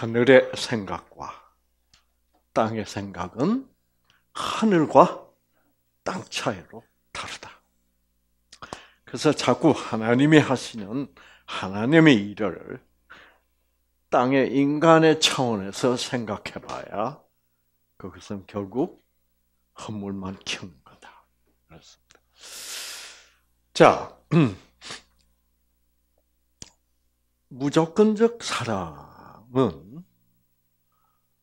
하늘의 생각과 땅의 생각은 하늘과 땅 차이로 다르다. 그래서 자꾸 하나님이 하시는 하나님의 일을 땅의 인간의 차원에서 생각해봐야 그것은 결국 허물만 키우는 거다. 그렇습니다. 자, 무조건적 사랑. 사람은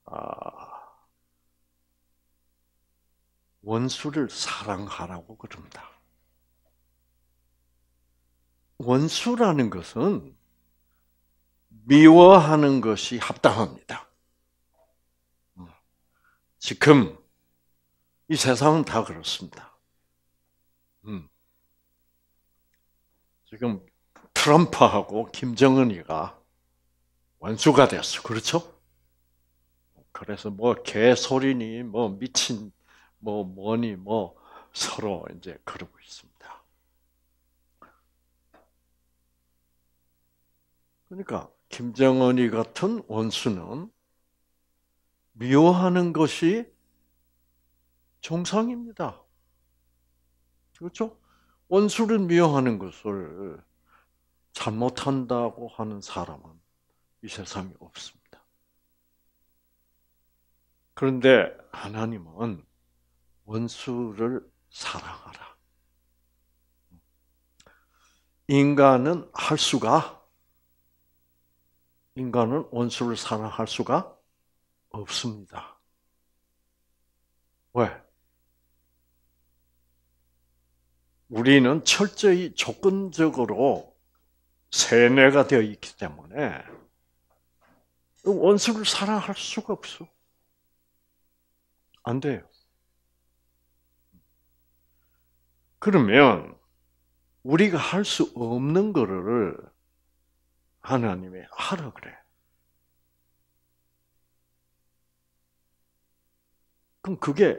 아, 원수를 사랑하라고 그럽니다. 원수라는 것은 미워하는 것이 합당합니다. 지금 이 세상은 다 그렇습니다. 음. 지금 트럼프하고 김정은이가 원수가 됐어. 그렇죠? 그래서 뭐 개소리니 뭐 미친 뭐 뭐니 뭐 서로 이제 그러고 있습니다. 그러니까 김정은이 같은 원수는 미워하는 것이 정상입니다. 그렇죠? 원수를 미워하는 것을 잘못한다고 하는 사람은 이 세상에 없습니다. 그런데 하나님은 원수를 사랑하라. 인간은 할 수가 인간은 원수를 사랑할 수가 없습니다. 왜? 우리는 철저히 조건적으로 세뇌가 되어 있기 때문에 원수를 사랑할 수가 없어. 안 돼요. 그러면 우리가 할 수 없는 거를 하나님이 하라 그래. 그럼 그게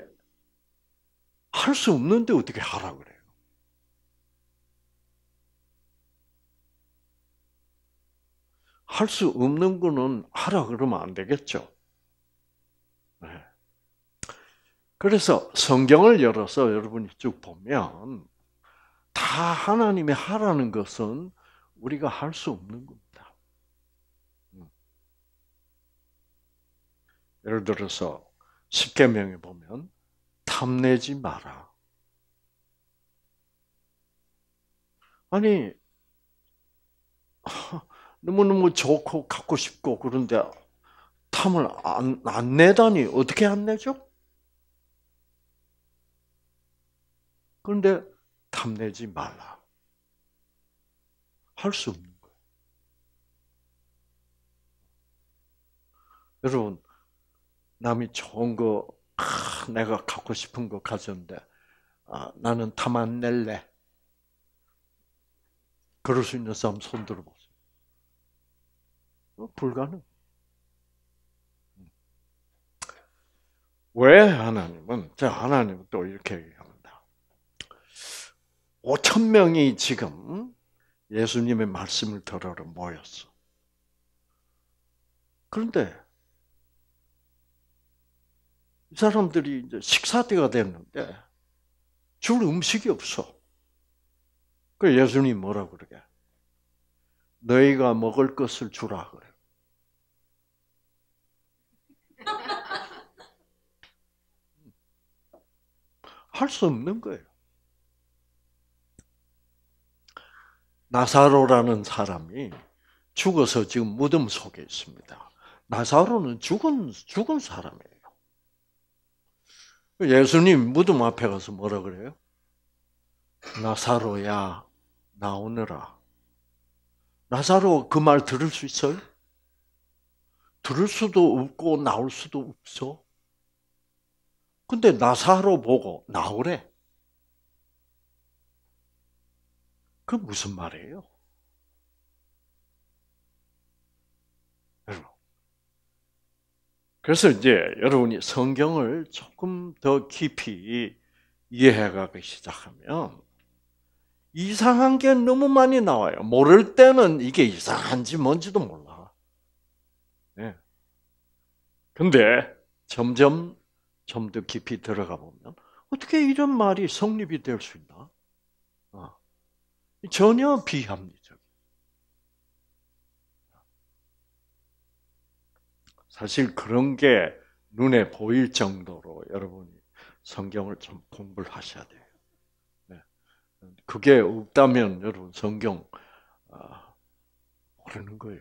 할 수 없는데 어떻게 하라 그래? 할수 없는 거는 하라 그러면 안 되겠죠. 네. 그래서 성경을 열어서 여러분이 쭉 보면 다 하나님의 하라는 것은 우리가 할 수 없는 겁니다. 음. 예를 들어서 십계명에 보면 탐내지 마라. 아니 너무너무 좋고 갖고 싶고 그런데 탐을 안, 안 내다니 어떻게 안 내죠? 그런데 탐내지 말라. 할 수 없는 거예요. 여러분, 남이 좋은 거, 아, 내가 갖고 싶은 거 가졌는데, 아, 나는 탐 안 낼래. 그럴 수 있는 사람 손 들어봐. 불가능. 왜 하나님은 자하나님또 이렇게 얘기합니다. 5천 명이 지금 예수님의 말씀을 들으러 모였어. 그런데 이 사람들이 이제 식사 때가 됐는데 줄 음식이 없어. 그 예수님 뭐라 그러게? 너희가 먹을 것을 주라 그래. 할 수 없는 거예요. 나사로라는 사람이 죽어서 지금 무덤 속에 있습니다. 나사로는 죽은 죽은 사람이에요. 예수님 무덤 앞에 가서 뭐라 그래요? 나사로야 나오너라. 나사로 그 말 들을 수 있어요? 들을 수도 없고 나올 수도 없어. 근데 나사로 보고 나오래. 그 무슨 말이에요? 그래서 이제 여러분이 성경을 조금 더 깊이 이해하기 시작하면 이상한 게 너무 많이 나와요. 모를 때는 이게 이상한지 뭔지도 몰라. 예. 근데 점점 좀더 깊이 들어가 보면 어떻게 이런 말이 성립이 될 수 있나? 어. 전혀 비합리적. 사실 그런 게 눈에 보일 정도로 여러분이 성경을 좀 공부를 하셔야 돼요. 그게 없다면 여러분 성경 아, 모르는 거예요.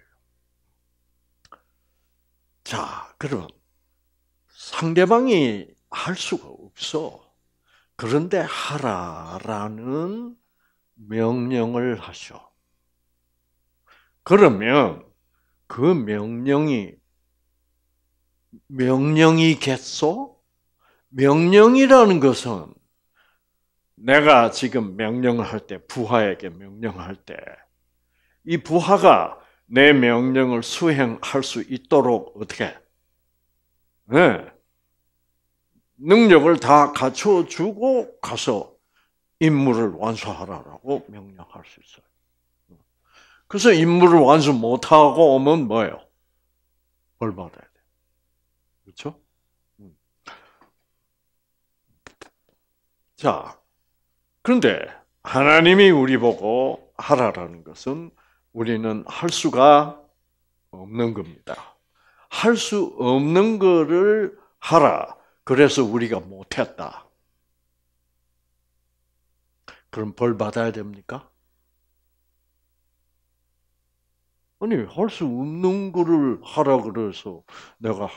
자, 그럼 상대방이 할 수가 없어. 그런데 하라라는 명령을 하셔. 그러면 그 명령이 명령이겠소? 명령이라는 것은 내가 지금 명령을 할 때, 부하에게 명령할 때, 이 부하가 내 명령을 수행할 수 있도록 어떻게, 네. 능력을 다 갖춰주고 가서 임무를 완수하라고 명령할 수 있어요. 그래서 임무를 완수 못하고 오면 뭐예요? 벌 받아야 돼. 그렇죠? 음. 자, 그런데 하나님이 우리 보고 하라라는 것은 우리는 할 수가 없는 겁니다. 할 수 없는 것을 하라. 그래서 우리가 못했다. 그럼 벌 받아야 됩니까? 아니, 할 수 없는 것을 하라 그래서 내가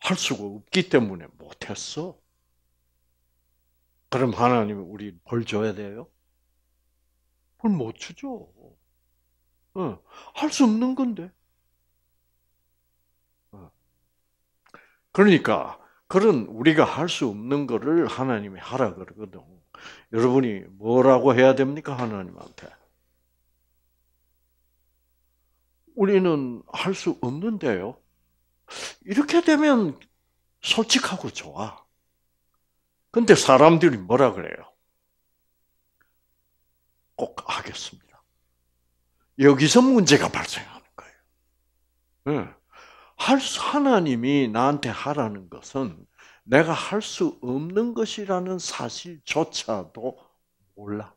할 수가 없기 때문에 못했어. 그럼 하나님 우리 벌 줘야 돼요? 벌 못 주죠. 어, 할수 없는 건데. 그러니까 그런 우리가 할 수 없는 거를 하나님이 하라 그러거든. 여러분이 뭐라고 해야 됩니까 하나님한테? 우리는 할 수 없는데요. 이렇게 되면 솔직하고 좋아. 근데 사람들이 뭐라 그래요? 꼭 하겠습니다. 여기서 문제가 발생하는 거예요. 네. 예. 할수 하나님이 나한테 하라는 것은 내가 할 수 없는 것이라는 사실조차도 몰라.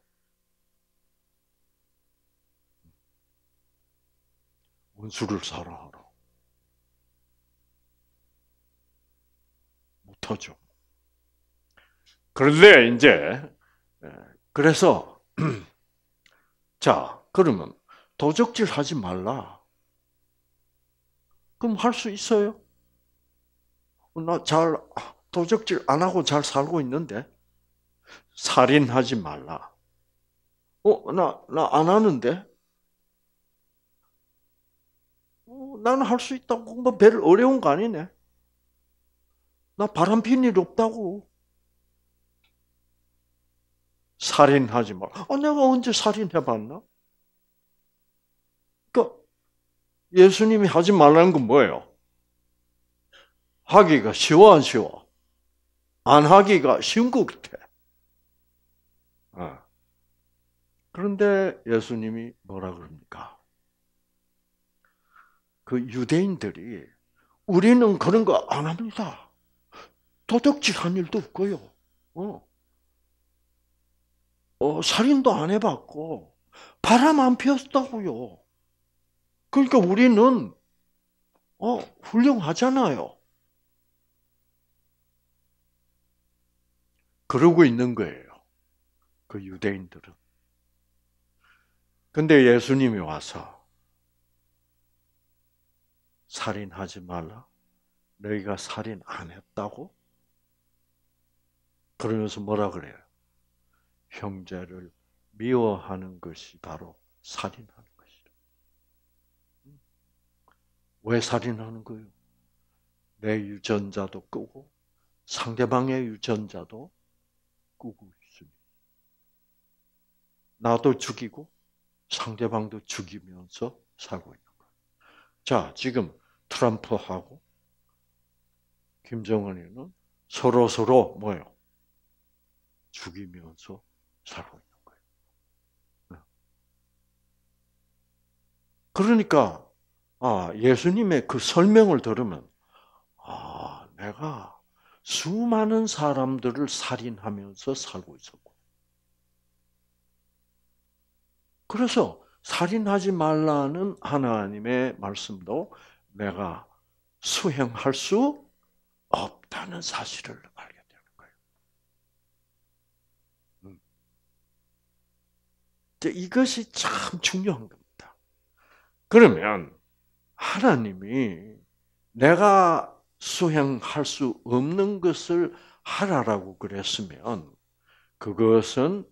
원수를 사랑하라. 못하죠. 그런데 이제 예, 그래서 자 그러면 도적질 하지 말라. 그럼 할 수 있어요? 나잘 도적질 안 하고 잘 살고 있는데 살인하지 말라. 어, 나, 나 안 하는데? 어, 나는 할 수 있다고. 뭐, 별 어려운 거 아니네. 나 바람 핀일 없다고. 살인하지 마라. 아, 내가 언제 살인해봤나? 그 예수님이 하지 말라는 건 뭐예요? 하기가 쉬워 안 쉬워? 안 하기가 쉬운 것 같아. 아. 그런데 예수님이 뭐라 그럽니까? 그 유대인들이 우리는 그런 거 안 합니다. 도덕질한 일도 없고요. 어. 어, 살인도 안 해봤고 바람 안 피웠다고요. 그러니까 우리는 어, 훌륭하잖아요. 그러고 있는 거예요. 그 유대인들은. 근데 예수님이 와서 살인하지 말라. 너희가 살인 안 했다고? 그러면서 뭐라 그래요? 형제를 미워하는 것이 바로 살인하는 것이다. 왜 살인하는 거요내 유전자도 끄고 상대방의 유전자도 끄고 있습니 나도 죽이고 상대방도 죽이면서 살고 있는 거예요. 자, 지금 트럼프하고 김정은이는 서로 서로 뭐요? 죽이면서 살고 있는 거예요. 네. 그러니까 아, 예수님의 그 설명을 들으면 아, 내가 수많은 사람들을 살인하면서 살고 있었고. 그래서 살인하지 말라는 하나님의 말씀도 내가 수행할 수 없다는 사실을 이것이 참 중요한 겁니다. 그러면 하나님이 내가 수행할 수 없는 것을 하라라고 그랬으면 그것은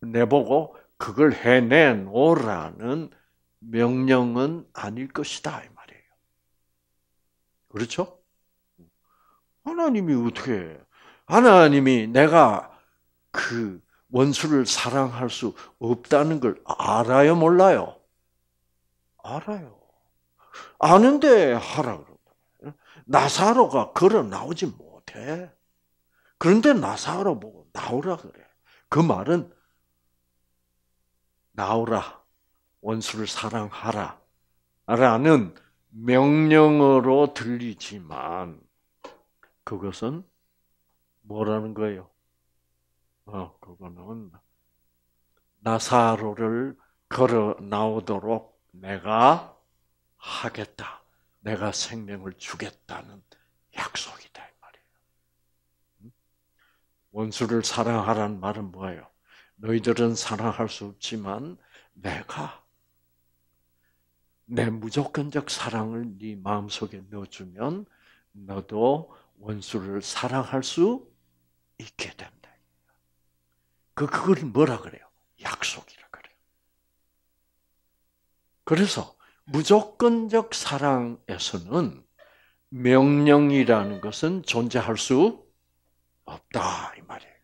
내보고 그걸 해내놓라는 명령은 아닐 것이다 이 말이에요. 그렇죠? 하나님이 어떻게 하나님이 내가 그 원수를 사랑할 수 없다는 걸 알아요, 몰라요? 알아요. 아는데 하라 그러고. 나사로가 걸어 나오지 못해. 그런데 나사로 보고 나오라 그래. 그 말은 나오라. 원수를 사랑하라. 라는 명령으로 들리지만 그것은 뭐라는 거예요? 어, 그거는 나사로를 걸어 나오도록 내가 하겠다. 내가 생명을 주겠다는 약속이다 이 말이에요. 원수를 사랑하라는 말은 뭐예요? 너희들은 사랑할 수 없지만 내가 내 무조건적 사랑을 네 마음속에 넣어주면 너도 원수를 사랑할 수 있게 됩니다 그 그걸 뭐라 그래요? 약속이라 그래요. 그래서 무조건적 사랑에서는 명령이라는 것은 존재할 수 없다 이 말이에요.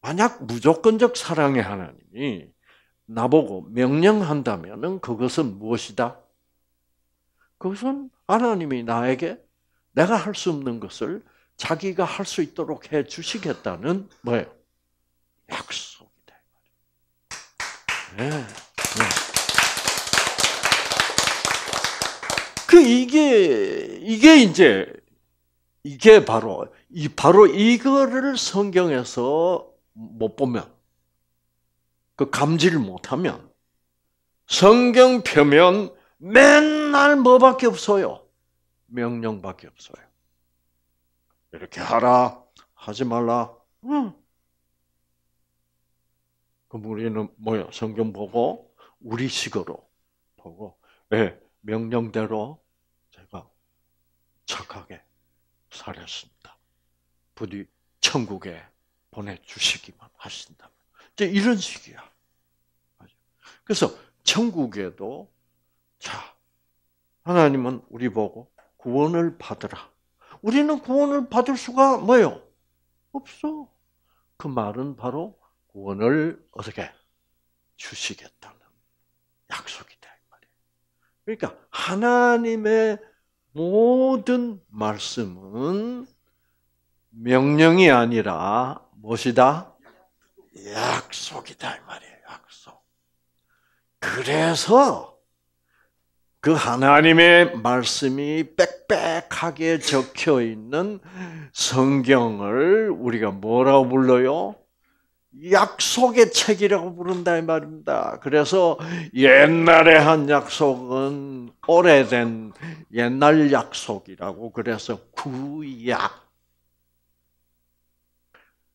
만약 무조건적 사랑의 하나님이 나보고 명령한다면 그것은 무엇이다? 그것은 하나님이 나에게 내가 할 수 없는 것을 자기가 할 수 있도록 해 주시겠다는 뭐예요? 약속이다. 네. 네. 그 이게 이게 이제 이게 바로 이 바로 이거를 성경에서 못 보면 그 감지를 못하면 성경 표면 맨날 뭐밖에 없어요 명령밖에 없어요 이렇게 하라, 하지 말라. 응. 그럼 우리는 뭐야? 성경 보고 우리 식으로 보고 예, 명령대로 제가 착하게 살았습니다. 부디 천국에 보내주시기만 하신다면. 이제 이런 식이야. 그래서 천국에도 자 하나님은 우리 보고 구원을 받으라. 우리는 구원을 받을 수가 뭐요? 없어. 그 말은 바로 구원을 어떻게 주시겠다는 약속이다 말이에요. 그러니까 하나님의 모든 말씀은 명령이 아니라 무엇이다? 약속이다 이 말이에요. 약속. 그래서 그 하나님의 말씀이 빽빽하게 적혀 있는 성경을 우리가 뭐라고 불러요? 약속의 책이라고 부른다 이 말입니다. 그래서 옛날에 한 약속은 오래된 옛날 약속이라고 그래서 구약.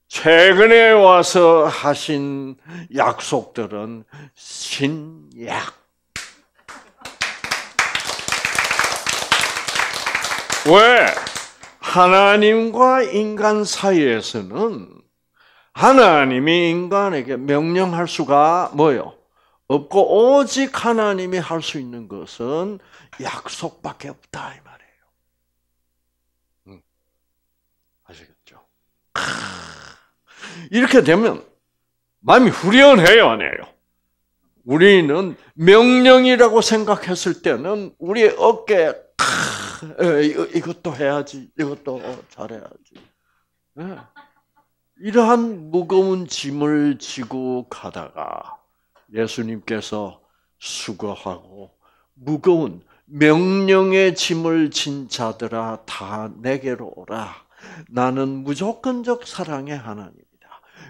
최근에 와서 하신 약속들은 신약. 왜? 하나님과 인간 사이에서는 하나님이 인간에게 명령할 수가 뭐요? 없고 오직 하나님이 할 수 있는 것은 약속밖에 없다 이 말이에요. 응. 음. 아시겠죠? 이렇게 되면 마음이 후련해요, 안 해요? 우리는 명령이라고 생각했을 때는 우리의 어깨에 크... 예, 이거, 이것도 해야지, 이것도 잘해야지. 예. 이러한 무거운 짐을 지고 가다가 예수님께서 수고하고 무거운 명령의 짐을 진 자들아 다 내게로 오라. 나는 무조건적 사랑의 하나님이다.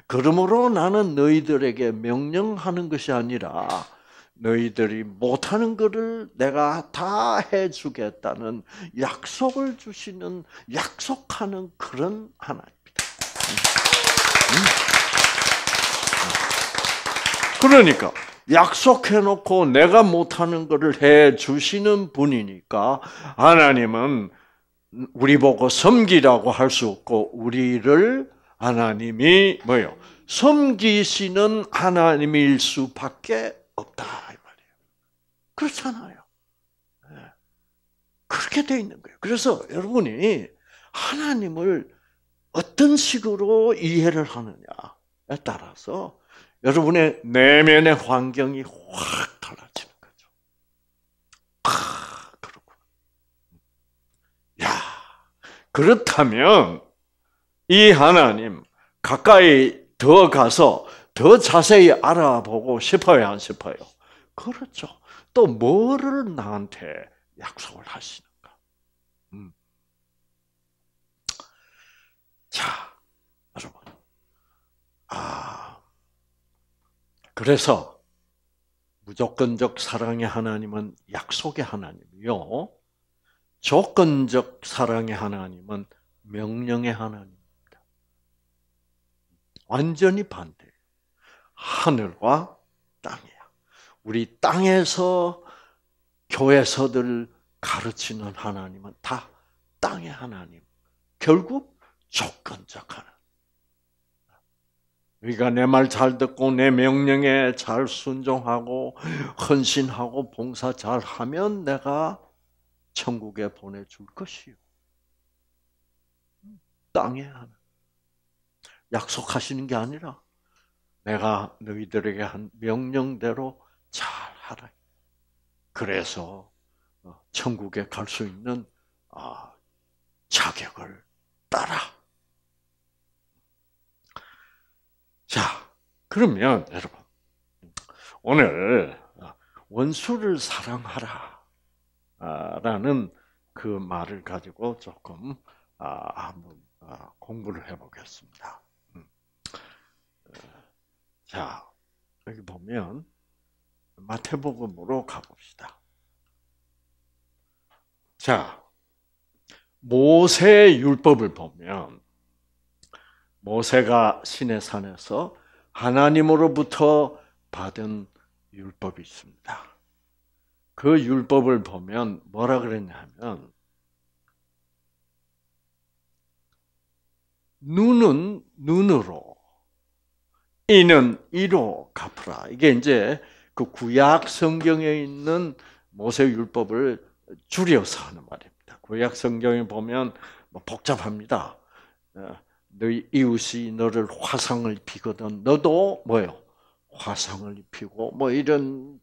그러므로 나는 너희들에게 명령하는 것이 아니라 너희들이 못하는 것을 내가 다 해주겠다는 약속을 주시는 약속하는 그런 하나입니다. 음. 그러니까 약속해놓고 내가 못하는 것을 해주시는 분이니까 하나님은 우리 보고 섬기라고 할 수 없고 우리를 하나님이 뭐요 섬기시는 하나님일 수밖에 없다. 그렇잖아요. 예. 그렇게 돼 있는 거예요. 그래서 여러분이 하나님을 어떤 식으로 이해를 하느냐에 따라서 여러분의 내면의 환경이 확 달라지는 거죠. 아, 그렇구 야, 그렇다면 이 하나님 가까이 더 가서 더 자세히 알아보고 싶어요, 안 싶어요? 그렇죠. 또 뭐를 나한테 약속을 하시는가? 음. 자, 여러분. 아, 그래서 무조건적 사랑의 하나님은 약속의 하나님이요. 조건적 사랑의 하나님은 명령의 하나님입니다. 완전히 반대 하늘과 땅이. 우리 땅에서 교회서들 가르치는 하나님은 다 땅의 하나님. 결국 조건적 하나님. 우리가내 말 잘 듣고 내 명령에 잘 순종하고 헌신하고 봉사 잘 하면 내가 천국에 보내줄 것이요. 땅의 하나. 약속하시는 게 아니라 내가 너희들에게 한 명령대로 잘 하라. 그래서 어, 천국에 갈 수 있는 아, 자격을 따라. 자, 그러면 여러분 오늘 어, 원수를 사랑하라라는 아, 그 말을 가지고 조금 아, 한번 공부를 해보겠습니다. 음. 어, 자, 여기 보면 마태복음으로 가봅시다. 자, 모세 율법을 보면 모세가 신의 산에서 하나님으로부터 받은 율법이 있습니다. 그 율법을 보면 뭐라 그랬냐면 눈은 눈으로 이는 이로 갚으라. 이게 이제 그 구약 성경에 있는 모세 율법을 줄여서 하는 말입니다. 구약 성경에 보면 뭐 복잡합니다. 어, 너희 이웃이 너를 화상을 입히거든 너도 뭐요? 화상을 입히고 뭐 이런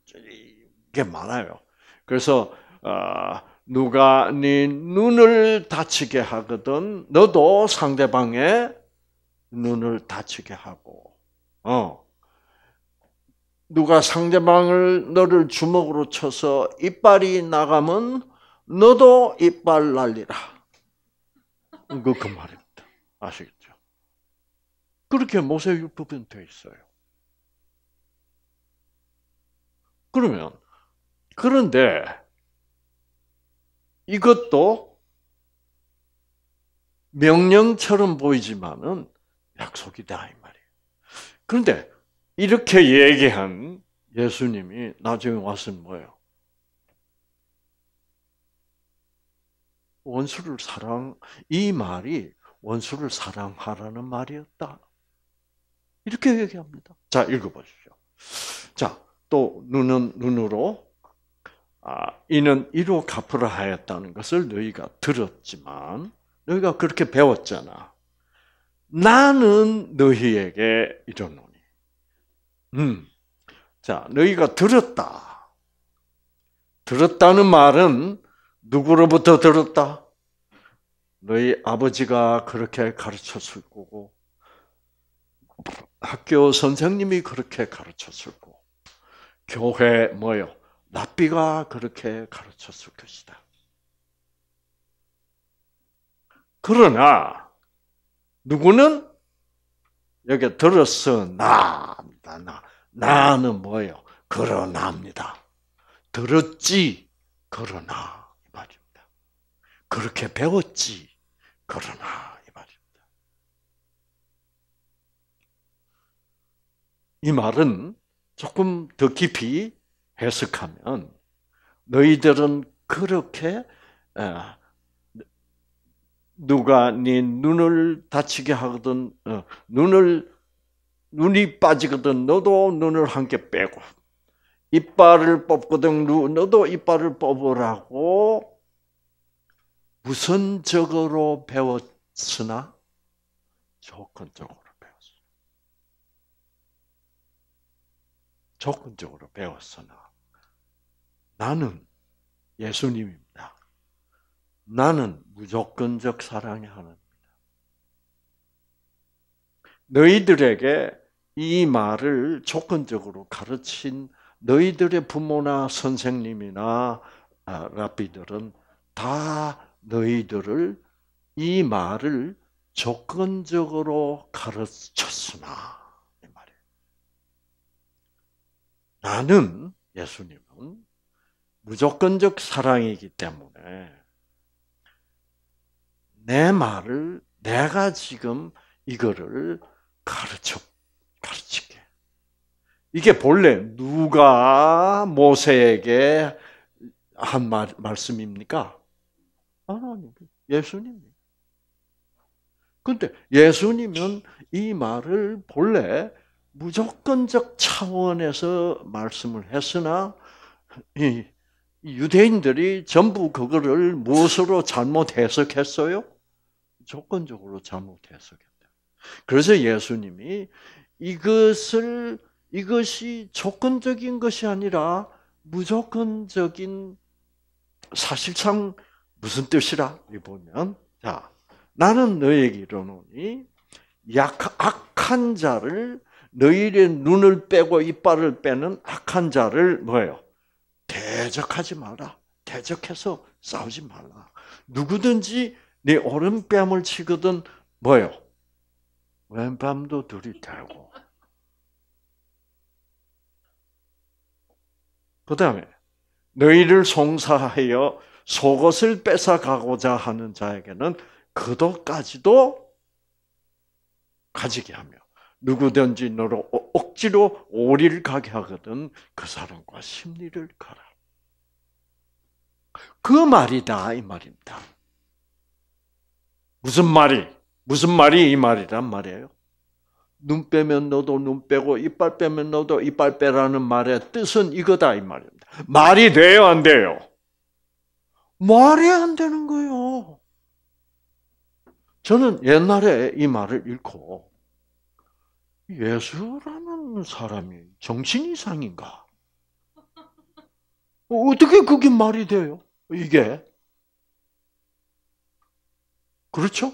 게 많아요. 그래서 어, 누가 네 눈을 다치게 하거든 너도 상대방의 눈을 다치게 하고 어 누가 상대방을 너를 주먹으로 쳐서 이빨이 나가면 너도 이빨 날리라. 그, 그 말입니다. 아시겠죠? 그렇게 모세율법은 되 있어요. 그러면, 그런데 이것도 명령처럼 보이지만은 약속이다, 이 말이에요. 그런데 이렇게 얘기한 예수님이 나중에 왔으면 뭐예요? 원수를 사랑, 이 말이 원수를 사랑하라는 말이었다. 이렇게 얘기합니다. 자, 읽어보시죠. 자, 또 눈은 눈으로, 아, 이는 이로 갚으라 하였다는 것을 너희가 들었지만, 너희가 그렇게 배웠잖아. 나는 너희에게 이러노. 음. 자, 너희가 들었다. 들었다는 말은 누구로부터 들었다? 너희 아버지가 그렇게 가르쳤을 거고, 학교 선생님이 그렇게 가르쳤을 거고, 교회 뭐요? 랍비가 그렇게 가르쳤을 것이다. 그러나 누구는 여기 들어서 나입니다. 나. 나는 뭐예요? 그러나입니다. 들었지, 그러나. 이 말입니다. 그렇게 배웠지, 그러나. 이 말입니다. 이 말은 조금 더 깊이 해석하면 너희들은 그렇게 누가 네 눈을 다치게 하거든 어, 눈을 눈이 빠지거든 너도 눈을 함께 빼고 이빨을 뽑거든 너도 이빨을 뽑으라고 우선적으로 배웠으나 조건적으로 배웠어. 조건적으로 배웠으나 나는 예수님입니다. 나는 무조건적 사랑의 하나입니다 너희들에게 이 말을 조건적으로 가르친 너희들의 부모나 선생님이나 아, 랍비들은 다 너희들을 이 말을 조건적으로 가르쳤으나 이 말이에요. 나는 예수님은 무조건적 사랑이기 때문에 내 말을 내가 지금 이거를 가르쳐 가르치게. 이게 본래 누가 모세에게 한 말, 말씀입니까? 하나님, 예수님. 근데 예수님은 이 말을 본래 무조건적 차원에서 말씀을 했으나 이 유대인들이 전부 그거를 무엇으로 잘못 해석했어요? 조건적으로 잘못해석겠다 그래서 예수님이 이것을 이것이 조건적인 것이 아니라 무조건적인 사실상 무슨 뜻이라 이 보면 자 나는 너에게 이르노니 약 악한 자를 너희의 눈을 빼고 이빨을 빼는 악한 자를 뭐예요? 대적하지 마라. 대적해서 싸우지 말라. 누구든지 네 오른뺨을 치거든 뭐요? 왼뺨도 들이대고. 그 다음에 너희를 송사하여 속옷을 뺏어가고자 하는 자에게는 그도까지도 가지게 하며 누구든지 너로 억지로 오리를 가게 하거든 그 사람과 심리를 가라. 그 말이다 이 말입니다. 무슨 말이? 무슨 말이 이 말이란 말이에요. 눈 빼면 너도 눈 빼고 이빨 빼면 너도 이빨 빼라는 말의 뜻은 이거다 이 말입니다. 말이 돼요 안 돼요? 말이 안 되는 거예요. 저는 옛날에 이 말을 읽고 예수라는 사람이 정신 이상인가? 어, 어떻게 그게 말이 돼요? 이게 그렇죠?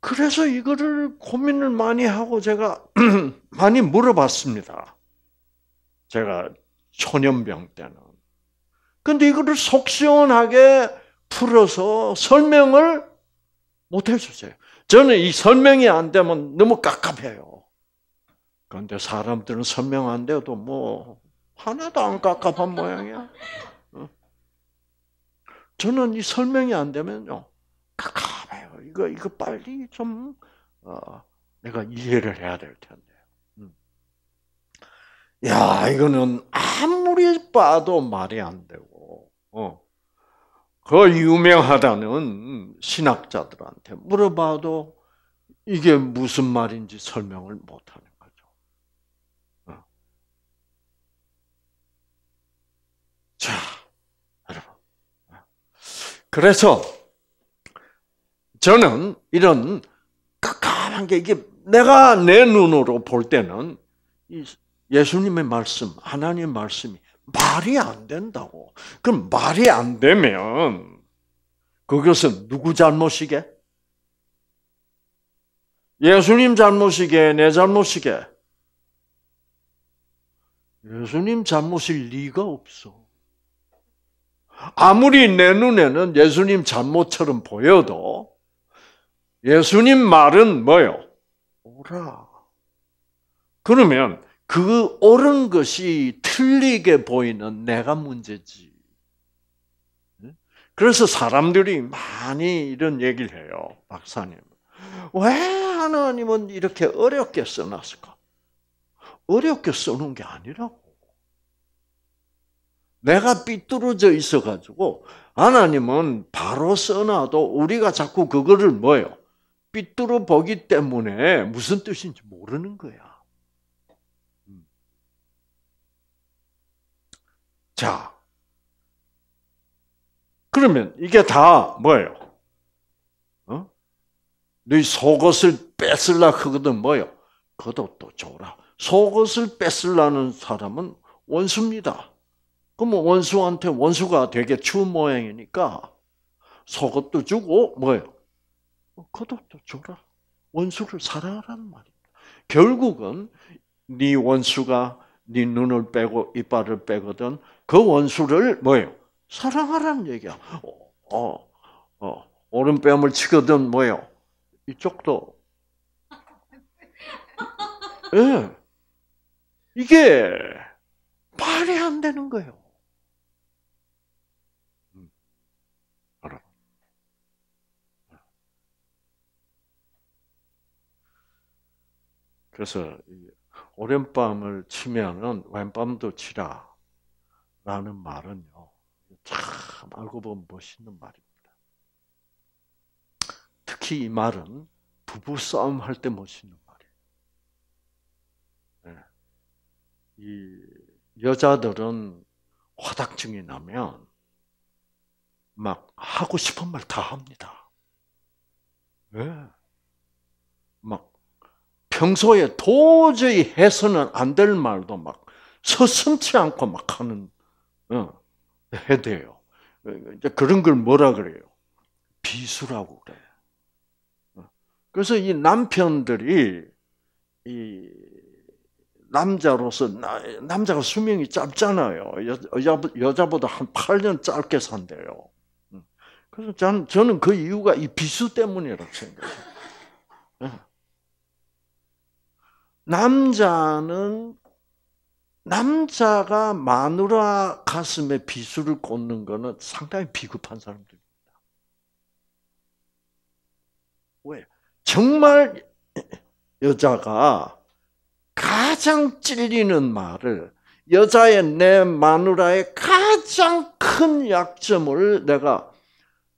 그래서 이거를 고민을 많이 하고 제가 많이 물어봤습니다. 제가 초년병 때는. 근데 이거를 속 시원하게 풀어서 설명을 못 해주세요. 저는 이 설명이 안 되면 너무 깝깝해요. 그런데 사람들은 설명 안 돼도 뭐 하나도 안 깝깝한 모양이야. 저는 이 설명이 안 되면요. 깜깜해요. 이거, 이거 빨리 좀, 어, 내가 이해를 해야 될 텐데. 음. 야, 이거는 아무리 봐도 말이 안 되고, 어. 그 유명하다는 신학자들한테 물어봐도 이게 무슨 말인지 설명을 못 하는 거죠. 어. 자. 그래서 저는 이런 까까한게 이게 내가 내 눈으로 볼 때는 예수님의 말씀, 하나님의 말씀이 말이 안 된다고. 그럼 말이 안 되면 그것은 누구 잘못이게? 예수님 잘못이게, 내 잘못이게? 예수님 잘못일 리가 없어. 아무리 내 눈에는 예수님 잘못처럼 보여도 예수님 말은 뭐요? 오라. 그러면 그 옳은 것이 틀리게 보이는 내가 문제지. 그래서 사람들이 많이 이런 얘기를 해요, 박사님. 왜 하나님은 이렇게 어렵게 써놨을까? 어렵게 써놓은 게 아니라고. 내가 삐뚤어져 있어가지고 하나님은 바로 써놔도 우리가 자꾸 그거를 뭐요? 예 삐뚤어 보기 때문에 무슨 뜻인지 모르는 거야. 음. 자, 그러면 이게 다 뭐예요? 어? 네 속옷을 뺏으려 크거든 뭐요? 예 그것도 또 줘라. 속옷을 뺏으려는 사람은 원수입니다. 그러면 뭐 원수한테 원수가 되게 추운 모양이니까 속옷도 주고 뭐예요? 어, 겉옷도 줘라. 원수를 사랑하라는 말입니다. 결국은 네 원수가 네 눈을 빼고 이빨을 빼거든 그 원수를 뭐예요? 사랑하라는 얘기야. 어, 어, 오른뺨을 어, 치거든 뭐예요? 이쪽도 예. 네. 이게 말이 안 되는 거예요. 그래서 오랜밤을 치면은 왼밤도 치라라는 말은요. 참 알고 보면 멋있는 말입니다. 특히 이 말은 부부 싸움 할 때 멋있는 말이에요. 네. 이 여자들은 화닥증이 나면 막 하고 싶은 말 다 합니다. 왜? 네. 평소에 도저히 해서는 안 될 말도 막 서슴치 않고 막 하는 어, 해대요. 이제 그런 걸 뭐라 그래요? 비수라고 그래. 어, 그래서 이 남편들이 이 남자로서 나, 남자가 수명이 짧잖아요. 여자 여자보다 한 8년 짧게 산대요. 음, 그래서 저는 저는 그 이유가 이 비수 때문이라고 생각해요. 남자는 남자가 마누라 가슴에 비수를 꽂는 거는 상당히 비급한 사람들입니다. 왜? 정말 여자가 가장 찔리는 말을 여자의 내 마누라의 가장 큰 약점을 내가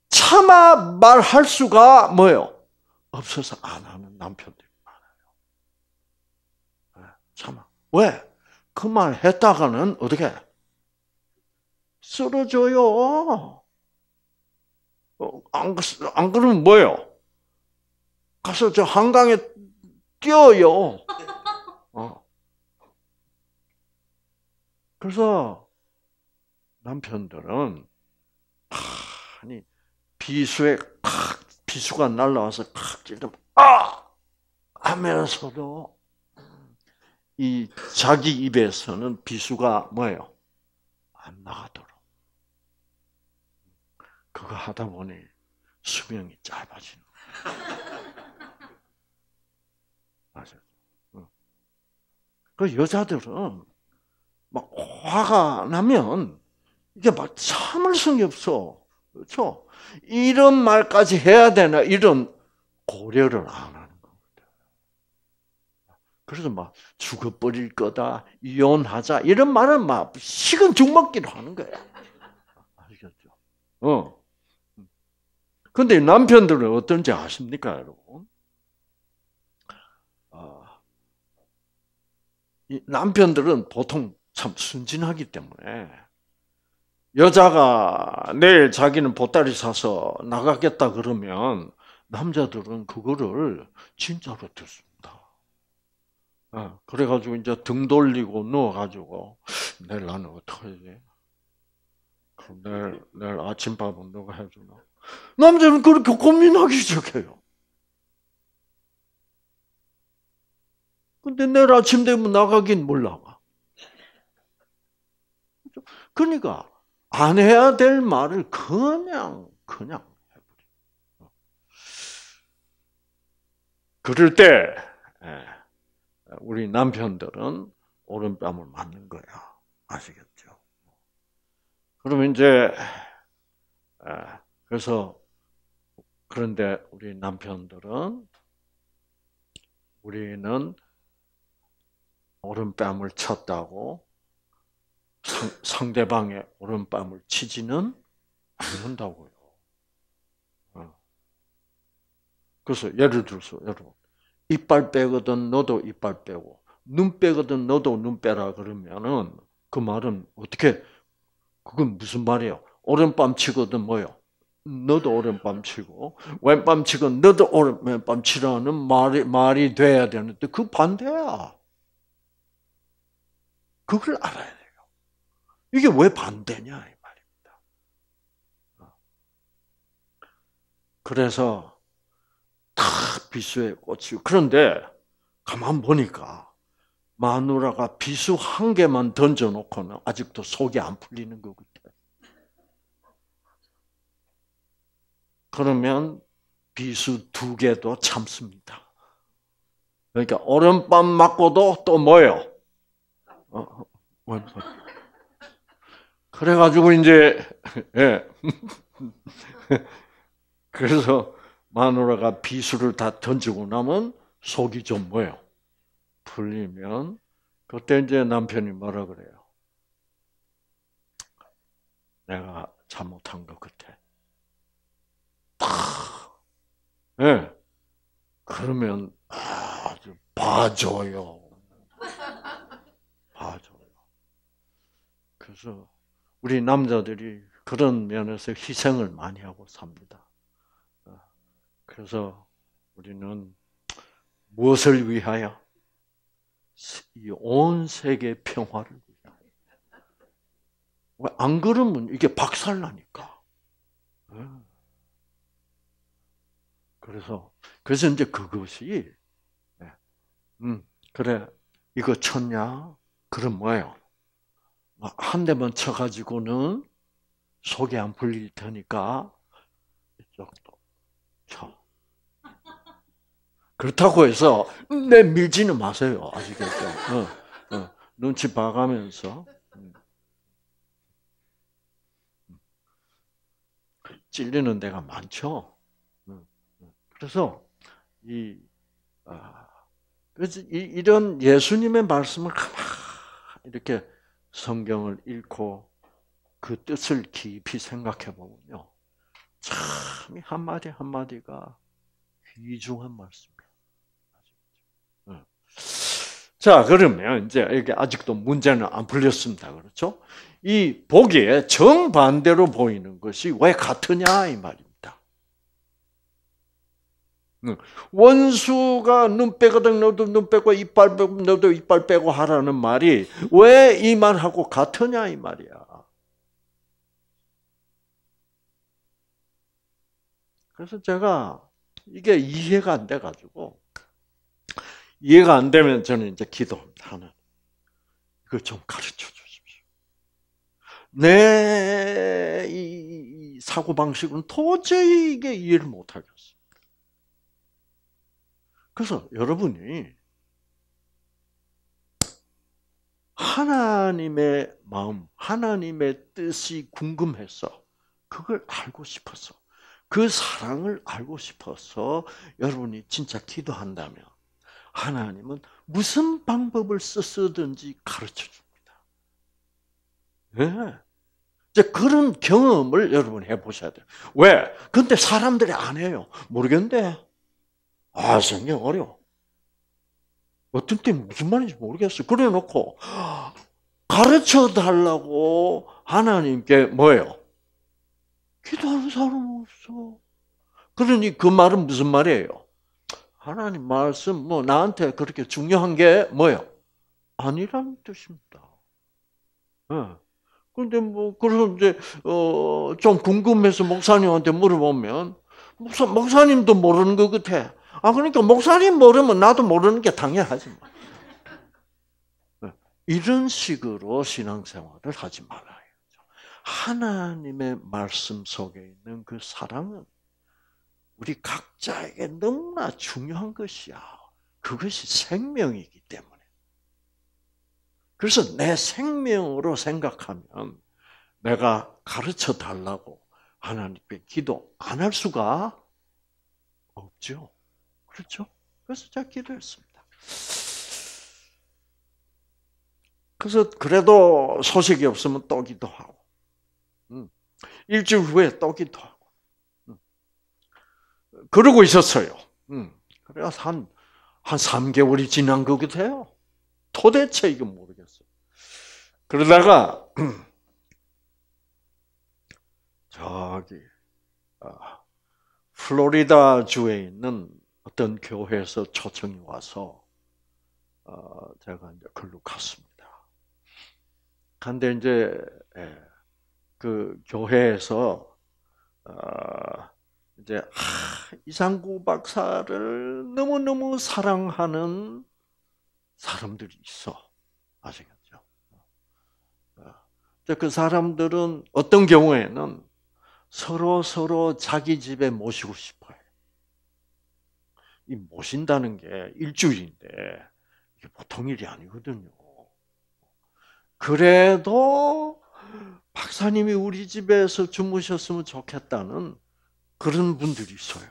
참아 말할 수가 뭐요? 없어서 안 하는 남편들. 참아. 왜? 그 말 했다가는 어떻게? 쓰러져요. 어, 안, 그, 안 그러면 뭐예요? 가서 저 한강에 뛰어요. 어. 그래서 남편들은 아니 비수에 탁 비수가 날라와서 탁 찔러 아 하면서도 이 자기 입에서는 비수가 뭐예요? 안 나가도록. 그거 하다 보니 수명이 짧아지는 맞아요. 어. 그 여자들은 막 화가 나면 이게 막 참을 수가 없어. 그렇죠? 이런 말까지 해야 되나 이런 고려를 안 그래서 막 죽어버릴 거다, 이혼하자 이런 말은 막 식은 죽 먹기로 하는 거야. 아시겠죠? 어. 근데 남편들은 어떤지 아십니까, 여러분? 아, 남편들은 보통 참 순진하기 때문에 여자가 내일 자기는 보따리 사서 나가겠다 그러면 남자들은 그거를 진짜로 듣습니다. 어, 그래가지고 이제 등 돌리고 누워가지고 내일 나는 어떡하지? 그럼 내일, 내일 아침밥은 누가 해주나? 남자는 그렇게 고민하기 시작해요. 근데 내일 아침 되면 나가긴 뭘 나가. 그러니까 안 해야 될 말을 그냥 그냥 해버려. 어. 그럴 때 예. 우리 남편들은 오른뺨을 맞는 거야. 아시겠죠? 그럼 이제 아, 그래서 그런데 우리 남편들은 우리는 오른뺨을 쳤다고 상, 대방의 오른뺨을 치지는 않는다고요. 어. 그래서 예를 들어서 여러분 이빨 빼거든 너도 이빨 빼고 눈 빼거든 너도 눈 빼라 그러면은 그 말은 어떻게 그건 무슨 말이에요? 오른밤 치거든 뭐요? 너도 오른밤 치고 왼밤 치건 너도 오른 밤 치라는 말이 말이 돼야 되는데 그 반대야. 그걸 알아야 돼요. 이게 왜 반대냐 이 말입니다. 그래서 다 비수에 꽂히고 그런데 가만 보니까 마누라가 비수 한 개만 던져놓고는 아직도 속이 안 풀리는 것 같아. 그러면 비수 두 개도 참습니다. 그러니까 얼음밤 맞고도 또 뭐요? 어, 그래가지고 이제 예. 그래서 마누라가 비수를 다 던지고 나면 속이 좀 뭐예요? 풀리면 그때 이제 남편이 뭐라 그래요? 내가 잘못한 것 같아. 예. 네. 그러면 아주 봐줘요. 봐줘요. 그래서 우리 남자들이 그런 면에서 희생을 많이 하고 삽니다. 그래서 우리는 무엇을 위하여? 온 세계 평화를 위하여. 안 그러면 이게 박살나니까. 예. 그래서, 그래서 이제 그것이, 예. 음, 그래, 이거 쳤냐? 그럼 뭐예요? 아, 한 대만 쳐가지고는 속이 안 풀릴 테니까, 이쪽도 쳐. 그렇다고 해서 내 네, 밀지는 마세요. 아시겠죠? 어, 어, 눈치 봐가면서 찔리는 데가 많죠. 어, 어. 그래서 이 아, 그래서 이, 런 예수님의 말씀을 가만 이렇게 성경을 읽고 그 뜻을 깊이 생각해 보면요, 참 한마디 한마디가 귀중한 말씀. 자, 그러면 이제 이게 아직도 문제는 안 풀렸습니다. 그렇죠? 이 보기에 정반대로 보이는 것이 왜 같으냐 이 말입니다. 음, 원수가 눈 빼거든 너도 눈 빼고 이빨 빼고 너도 이빨 빼고 하라는 말이 왜 이 말하고 같으냐 이 말이야. 그래서 제가 이게 이해가 안 돼가지고 이해가 안 되면 저는 이제 기도하는 이걸 그 좀 가르쳐 주십시오. 내 사고 방식은 도저히 이게 이해를 못 하겠어. 그래서 여러분이 하나님의 마음, 하나님의 뜻이 궁금해서 그걸 알고 싶어서 그 사랑을 알고 싶어서 여러분이 진짜 기도한다면 하나님은 무슨 방법을 쓰서든지 가르쳐 줍니다. 네. 이제 그런 경험을 여러분 해보셔야 돼요. 왜? 근데 사람들이 안 해요. 모르겠는데. 아, 성경 어려워. 어떤 때 무슨 말인지 모르겠어. 그래 놓고, 가르쳐 달라고 하나님께 뭐예요? 기도하는 사람 없어. 그러니 그 말은 무슨 말이에요? 하나님 말씀 뭐 나한테 그렇게 중요한 게 뭐예요? 아니라는 뜻입니다. 예. 그런데 뭐 그래서 이제 어좀 궁금해서 목사님한테 물어보면 목사 목사님도 모르는 것 같아. 아 그러니까 목사님 모르면 나도 모르는 게 당연하지 뭐. 예. 이런 식으로 신앙생활을 하지 말아요. 하나님의 말씀 속에 있는 그 사랑은 우리 각자에게 너무나 중요한 것이야. 그것이 생명이기 때문에. 그래서 내 생명으로 생각하면 내가 가르쳐 달라고 하나님께 기도 안 할 수가 없죠. 그렇죠? 그래서 제가 기도했습니다. 그래서 그래도 소식이 없으면 또 기도하고, 음, 일주일 후에 또 기도하고, 그러고 있었어요. 음, 그래서 한, 한 3개월이 지난 거 같아요. 도대체 이건 모르겠어요. 그러다가, 저기, 아, 플로리다 주에 있는 어떤 교회에서 초청이 와서, 어, 제가 이제 글로 갔습니다. 근데 이제, 예, 그 교회에서, 어, 이제 하, 이상구 박사를 너무너무 사랑하는 사람들이 있어. 아시겠죠? 어. 그 사람들은 어떤 경우에는 서로 서로 자기 집에 모시고 싶어요. 이 모신다는 게 일주일인데 이게 보통 일이 아니거든요. 그래도 박사님이 우리 집에서 주무셨으면 좋겠다는 그런 분들이 있어요.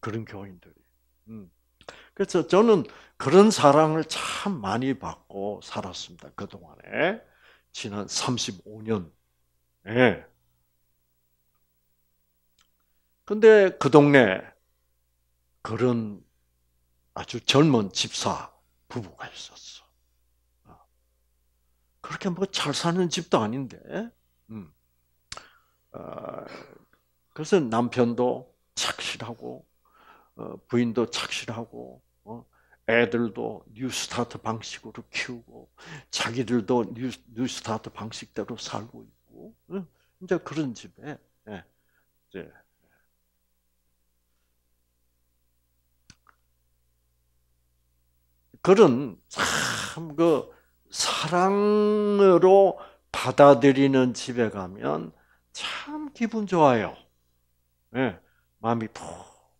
그런 교인들이. 음. 그래서 저는 그런 사랑을 참 많이 받고 살았습니다. 그동안에. 지난 35년에. 예. 근데 그 동네 그런 아주 젊은 집사 부부가 있었어. 어. 그렇게 뭐 잘 사는 집도 아닌데, 음. 어, 그래서 남편도 착실하고 어, 부인도 착실하고 어, 애들도 뉴스타트 방식으로 키우고 자기들도 뉴, 스타트 방식대로 살고 있고 이제 그런 집에 예, 이제 그런 참 그 사랑으로 받아들이는 집에 가면 참 기분 좋아요. 예, 마음이 푹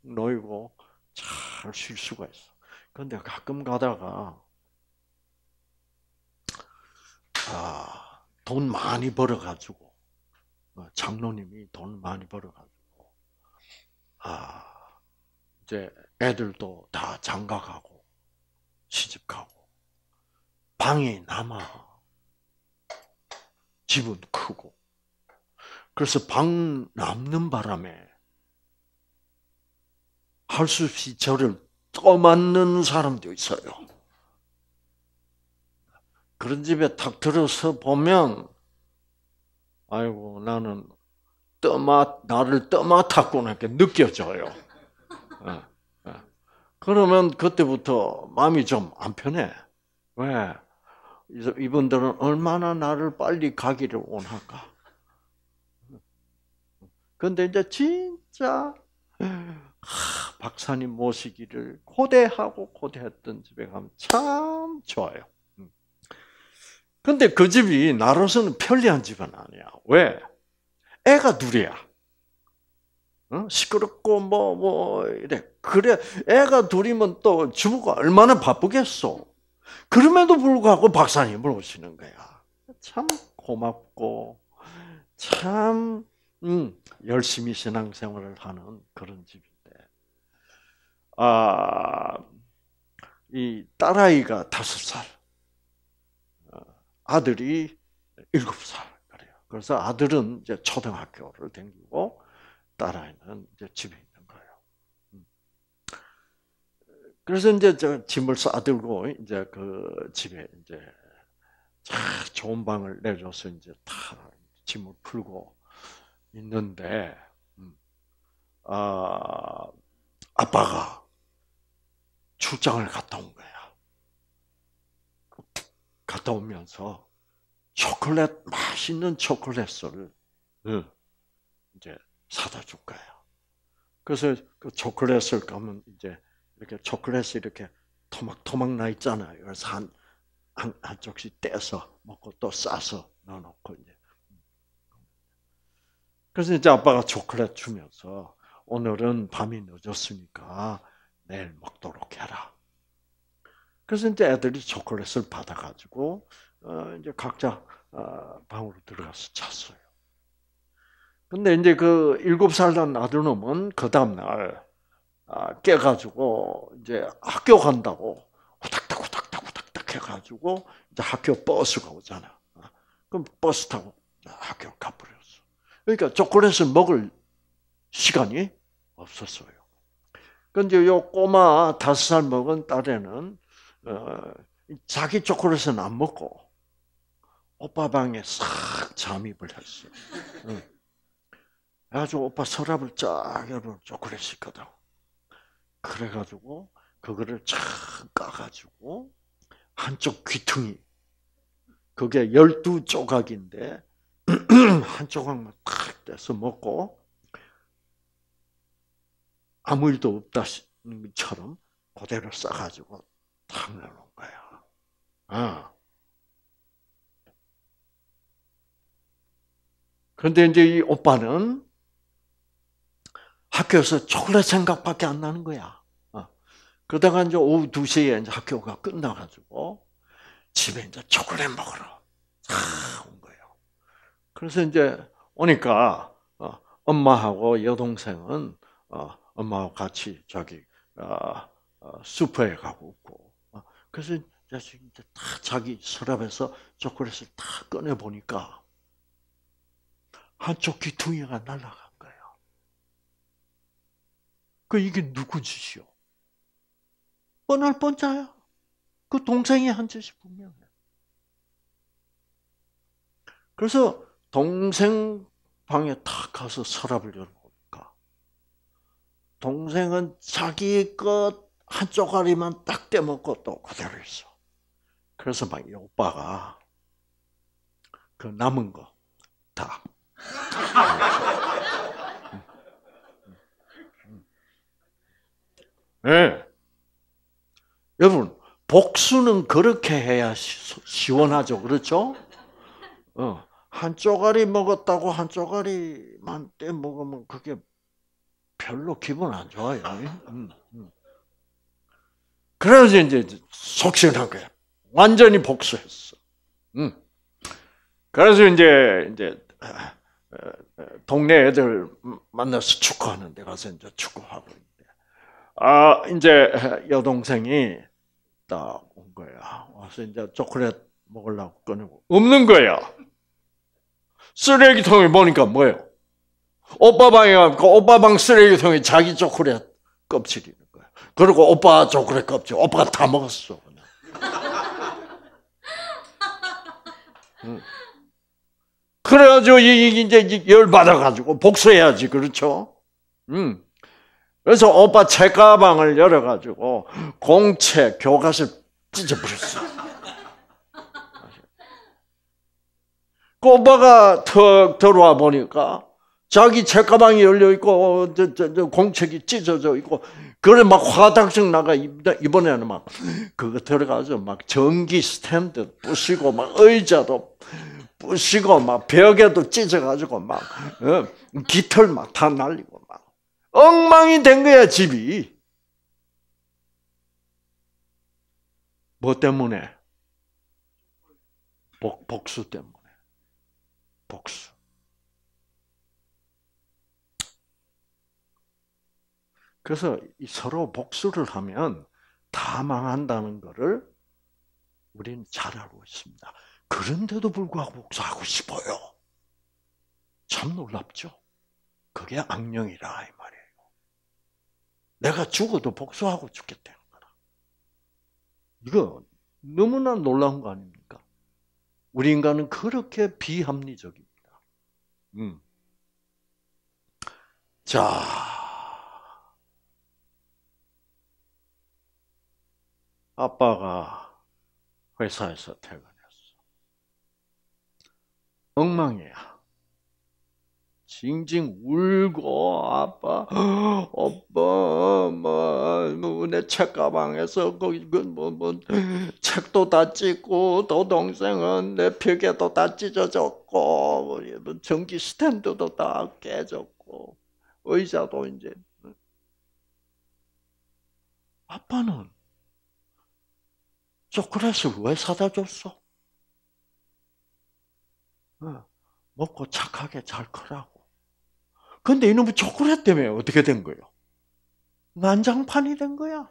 놓이고 잘 쉴 수가 있어. 그런데 가끔 가다가 아, 돈 많이 벌어가지고 어, 장로님이 돈 많이 벌어가지고 아, 이제 애들도 다 장가가고 시집가고 방이 남아 집은 크고 그래서 방 남는 바람에 할수 없이 저를 떠맞는 사람도 있어요. 그런 집에 탁 들어서 보면, 아이고, 나는 떠맡, 나를 떠맡았구나, 이렇게 느껴져요. 예, 예. 그러면 그때부터 마음이 좀 안 편해. 왜? 이분들은 얼마나 나를 빨리 가기를 원할까? 근데 이제 진짜 박사님 모시기를 고대하고 고대했던 집에 가면 참 좋아요. 음. 근데 그 집이 나로서는 편리한 집은 아니야. 왜? 애가 둘이야. 시끄럽고 뭐뭐 뭐, 이래. 그래 애가 둘이면 또 주부가 얼마나 바쁘겠어. 그럼에도 불구하고 박사님을 오시는 거야. 참 고맙고 참 음, 열심히 신앙생활을 하는 그런 집이죠. 아, 이 딸아이가 다섯 살, 아들이 일곱 살 그래요. 그래서 아들은 이제 초등학교를 다니고 딸아이는 이제 집에 있는 거예요. 음. 그래서 이제 저 짐을 싸들고 이제 그 집에 이제 좋은 방을 내줘서 이제 다 짐을 풀고 있는데 음. 아 아빠가 출장을 갔다 온 거야. 갔다 오면서 초콜릿 맛있는 초콜릿을 이제 사다 줄 거야. 그래서 그 초콜릿을 가면 이제 이렇게 초콜릿이 이렇게 토막토막 나 있잖아요. 그래서 한, 한 한쪽씩 떼서 먹고 또 싸서 넣어놓고 이제. 그래서 이제 아빠가 초콜릿 주면서 오늘은 밤이 늦었으니까 내일 먹도록 해라. 그래서 이제 애들이 초콜릿을 받아가지고 어, 이제 각자 어, 방으로 들어가서 잤어요. 근데 이제 그 일곱 살난 아들놈은 그 다음날 아, 깨가지고 이제 학교 간다고 오닥닥 오닥닥 오닥닥 해가지고 이제 학교 버스가 오잖아. 어? 그럼 버스 타고 학교 가버렸어. 그러니까 초콜릿을 먹을 시간이 없었어요. 그런데요 꼬마 다섯 살 먹은 딸에는 어, 자기 초콜릿은 안 먹고 오빠 방에 싹 잠입을 했어 아주 오빠 서랍을 쫙 열어 초콜릿 있거든. 그래가지고 그거를 쫙 까가지고 한쪽 귀퉁이 그게 1 2 조각인데 한 조각만 탁 떼서 먹고 아무 일도 없다는 것처럼 그대로 싸가지고 탁내놓은 거야. 아. 그런데 이제 이 오빠는 학교에서 초콜 생각밖에 안 나는 거야. 아. 그러다가 이제 오후 2시에 이제 학교가 끝나가지고 집에 이제 초콜릿 먹으러 온 거예요. 그래서 이제 오니까 어, 엄마하고 여동생은 어, 엄마와 같이 자기 어, 어, 슈퍼에 가고 있고 어, 그래서 자식이 이다 자기 서랍에서 초콜릿을 다 꺼내 보니까 한쪽 귀퉁이가 날라간 거예요. 그 이게 누구 짓이요? 뻔할 뻔자야. 그 동생이 한 짓이 분명해. 그래서 동생 방에 탁 가서 서랍을 열고 동생은 자기 것 한 쪼가리만 딱 떼먹고 또 그대로 있어. 그래서 막이 오빠가 그 남은 거 다. 예. 네. 여러분, 복수는 그렇게 해야 시원하죠. 그렇죠? 어. 한 쪼가리 먹었다고 한 쪼가리만 떼 먹으면 그게 별로 기분 안 좋아요. 아. 음, 음. 그래서 이제 속시한 거야. 완전히 복수했어. 음. 그래서 이제 이제 아, 어, 동네 애들 만나서 축구하는 데 가서 이제 축구하고 있는데, 아 이제 여동생이 딱 온 거야. 와서 이제 초콜릿 먹으려고 꺼내고 없는 거야. 쓰레기통에 보니까 뭐예요? 오빠 방에 가고 그 오빠 방 쓰레기통에 자기 초콜릿 껍질이 있는 거야. 그리고 오빠 초콜릿 껍질, 오빠가 다 먹었어. 응. 그래가지고 이제 열 받아가지고 복수해야지, 그렇죠? 응. 그래서 오빠 책 가방을 열어가지고 공책 교과서 찢어버렸어. 그 오빠가 턱 들어와 보니까 자기 책가방이 열려 있고 어, 저, 저, 저 공책이 찢어져 있고 그래 막 화닥증 나가 이번에는 막 그거 들어가서 막 전기 스탠드 부시고 막 의자도 부시고 막 벽에도 찢어가지고 막 어, 깃털 막 다 날리고 막 엉망이 된 거야 집이 뭐 때문에 복 복수 때문에 복수 그래서 서로 복수를 하면 다 망한다는 것을 우리는 잘 알고 있습니다. 그런데도 불구하고 복수하고 싶어요. 참 놀랍죠? 그게 악령이라 이 말이에요. 내가 죽어도 복수하고 죽겠다는 거라. 이거 너무나 놀라운 거 아닙니까? 우리 인간은 그렇게 비합리적입니다. 음. 자, 아빠가 회사에서 퇴근했어. 엉망이야. 징징 울고 아빠 오빠 뭐내 책가방에서 거기 그뭐뭐 뭐, 책도 다 찢고 또 동생은 내 벽에도 다 찢어졌고 뭐, 뭐, 전기 스탠드도 다 깨졌고 의자도 이제 아빠는 초콜릿을 왜 사다 줬어? 어, 먹고 착하게 잘 크라고. 근데 이놈의 초콜릿 때문에 어떻게 된 거예요? 난장판이 된 거야.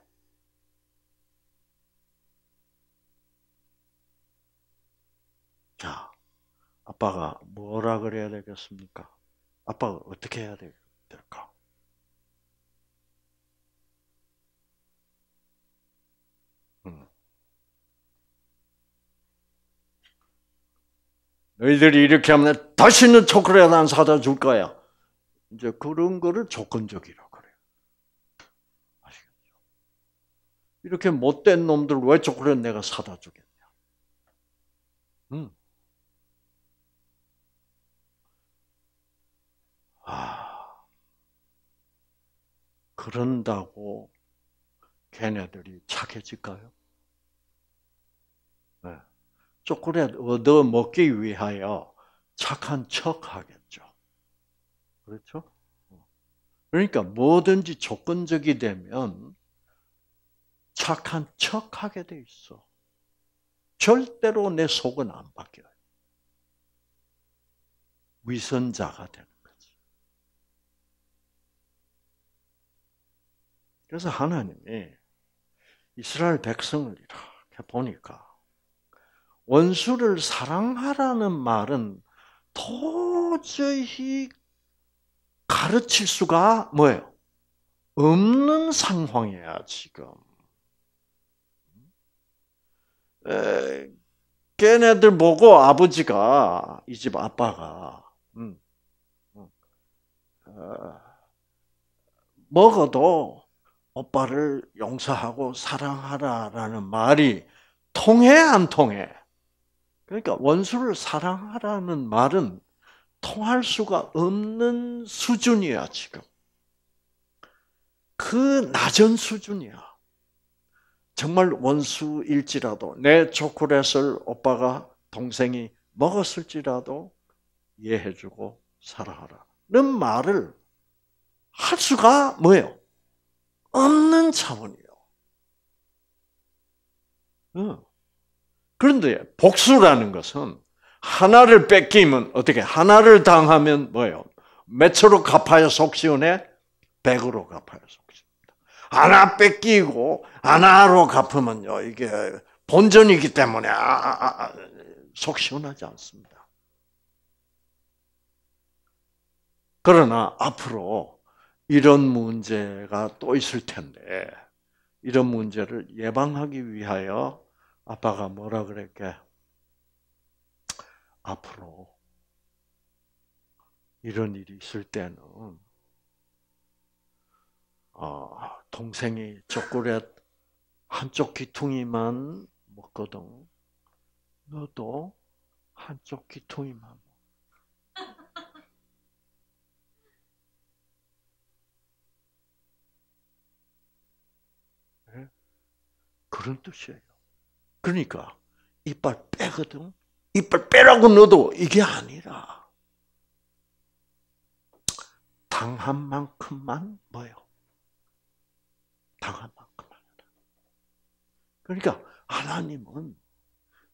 자, 아빠가 뭐라 그래야 되겠습니까? 아빠가 어떻게 해야 될까? 너희들이 이렇게 하면 다시는 초콜릿 안 사다 줄 거야. 이제 그런 거를 조건적이라고 그래요. 아시겠죠? 이렇게 못된 놈들 왜 초콜릿 내가 사다 주겠냐. 음. 아, 그런다고 걔네들이 착해질까요? 초콜릿 얻어 먹기 위하여 착한 척 하겠죠. 그렇죠? 그러니까 뭐든지 조건적이 되면 착한 척 하게 돼 있어. 절대로 내 속은 안 바뀌어요. 위선자가 되는 거지. 그래서 하나님이 이스라엘 백성을 이렇게 보니까 원수를 사랑하라는 말은 도저히 가르칠 수가 뭐예요? 없는 상황이야, 지금. 에, 걔네들 보고 아버지가, 이 집 아빠가, 음, 음, 어, 먹어도 오빠를 용서하고 사랑하라라는 말이 통해, 안 통해? 그러니까 원수를 사랑하라는 말은 통할 수가 없는 수준이야, 지금. 그 낮은 수준이야. 정말 원수일지라도, 내 초콜릿을 오빠가, 동생이 먹었을지라도 이해해주고 사랑하라. 는 말을 할 수가 뭐예요? 없는 차원이에요. 응. 그런데 복수라는 것은 하나를 뺏기면 어떻게 하나를 당하면 뭐예요? 몇으로 갚아야 속 시원해? 1으로 갚아야 속시원합 하나 뺏기고 하나로 갚으면요. 이게 본전이기 때문에 아, 아, 아, 아 속 시원하지 않습니다. 그러나 앞으로 이런 문제가 또 있을 텐데 이런 문제를 예방하기 위하여 아빠가 뭐라 그랬게? 앞으로 이런 일이 있을 때는 어, 동생이 초콜릿 한쪽 귀퉁이만 먹거든. 너도 한쪽 귀퉁이만 먹. 예? 그런 뜻이에요. 그러니까 이빨 빼거든. 이빨 빼라고 넣어도 이게 아니라 당한 만큼만 뭐요? 당한 만큼만. 그러니까 하나님은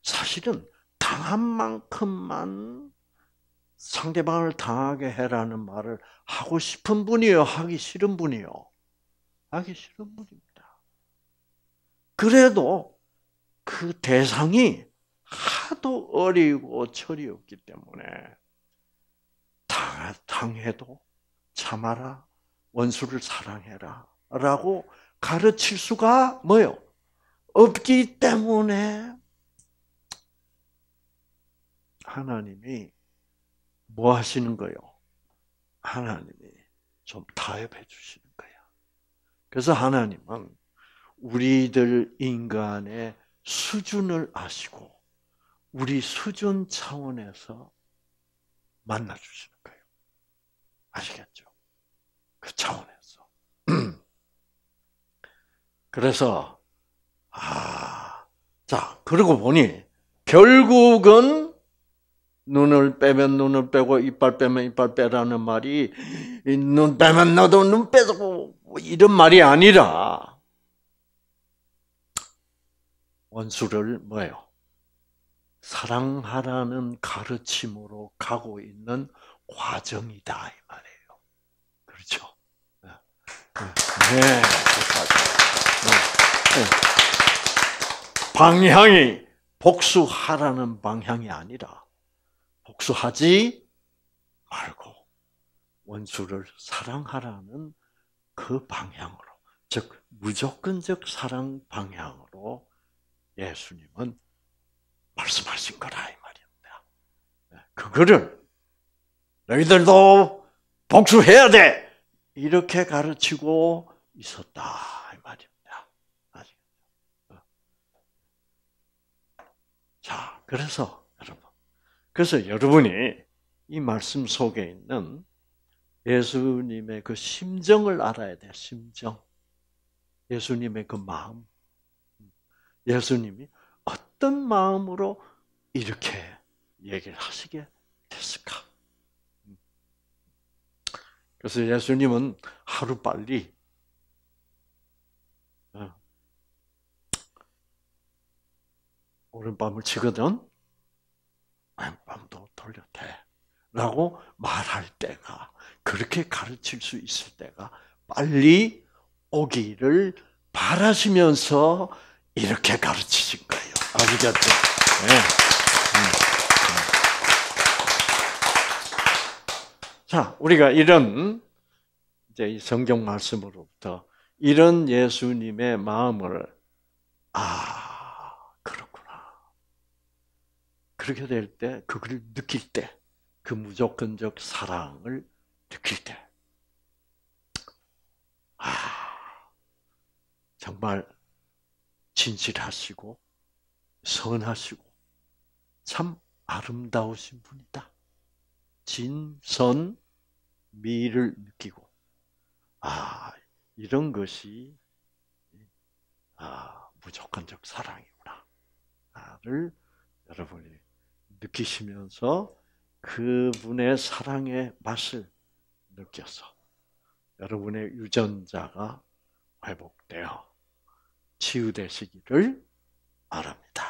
사실은 당한 만큼만 상대방을 당하게 해라는 말을 하고 싶은 분이요, 하기 싫은 분이요, 하기 싫은 분입니다. 그래도 그 대상이 하도 어리고 철이 없기 때문에 당, 당해도 참아라 원수를 사랑해라 라고 가르칠 수가 뭐요? 없기 때문에 하나님이 뭐 하시는 거요? 하나님이 좀 타협해 주시는 거야. 그래서 하나님은 우리들 인간의 수준을 아시고 우리 수준 차원에서 만나 주시는 거예요. 아시겠죠? 그 차원에서. 그래서 아, 자 그러고 보니 결국은 눈을 빼면 눈을 빼고 이빨 빼면 이빨 빼라는 말이 눈 빼면 너도 눈 빼고 뭐 이런 말이 아니라 원수를 뭐예요? 사랑하라는 가르침으로 가고 있는 과정이다 이 말이에요. 그렇죠? 네. 네. 네, 네. 방향이 복수하라는 방향이 아니라 복수하지 말고 원수를 사랑하라는 그 방향으로 즉 무조건적 사랑 방향으로 예수님은 말씀하신 거라 이 말입니다. 네, 그거를 너희들도 복수해야 돼 이렇게 가르치고 있었다 이 말입니다. 어. 자, 그래서 여러분, 그래서 여러분이 이 말씀 속에 있는 예수님의 그 심정을 알아야 돼. 심정, 예수님의 그 마음. 예수님이 어떤 마음으로 이렇게 얘기를 하시게 됐을까? 그래서 예수님은 하루빨리 어, 오른밤을 치거든 왼밤도 돌려대 라고 말할 때가 그렇게 가르칠 수 있을 때가 빨리 오기를 바라시면서 이렇게 가르치신 거예요. 아시겠죠? 네. 네. 음. 자, 우리가 이런 이제 이 성경 말씀으로부터 이런 예수님의 마음을 아 그렇구나 그렇게 될때 그걸 느낄 때그 무조건적 사랑을 느낄 때아 정말 진실하시고 선하시고 참 아름다우신 분이다. 진선 미를 느끼고 아 이런 것이 아 무조건적 사랑이구나를 여러분이 느끼시면서 그분의 사랑의 맛을 느껴서 여러분의 유전자가 회복되어 치유되시기를 바랍니다.